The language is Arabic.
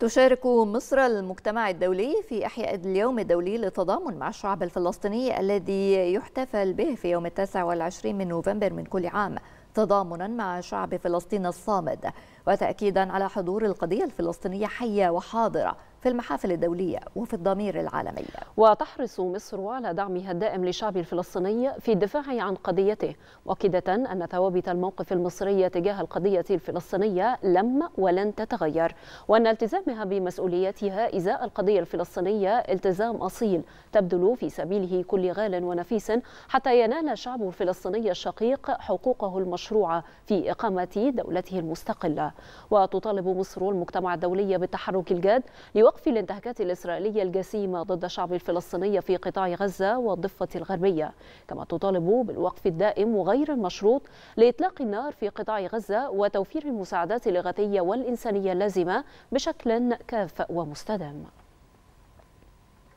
تشارك مصر المجتمع الدولي في إحياء اليوم الدولي للتضامن مع الشعب الفلسطيني الذي يحتفل به في يوم 29 من نوفمبر من كل عام تضامنا مع شعب فلسطين الصامد وتأكيدا على حضور القضية الفلسطينية حية وحاضرة في المحافل الدولية وفي الضمير العالمي وتحرص مصر على دعمها الدائم للشعب الفلسطيني في الدفاع عن قضيته مؤكدة أن ثوابت الموقف المصري تجاه القضية الفلسطينية لم ولن تتغير وأن التزامها بمسؤوليتها إزاء القضية الفلسطينية التزام أصيل تبذل في سبيله كل غال ونفيس حتى ينال الشعب الفلسطيني الشقيق حقوقه المشروعة في إقامة دولته المستقلة وتطالب مصر المجتمع الدولي بالتحرك الجاد لوقف وقف الانتهاكات الإسرائيلية الجسيمة ضد الشعب الفلسطيني في قطاع غزة والضفة الغربية كما تطالب بالوقف الدائم وغير المشروط لإطلاق النار في قطاع غزة وتوفير المساعدات الإغاثية والإنسانية اللازمة بشكل كاف ومستدام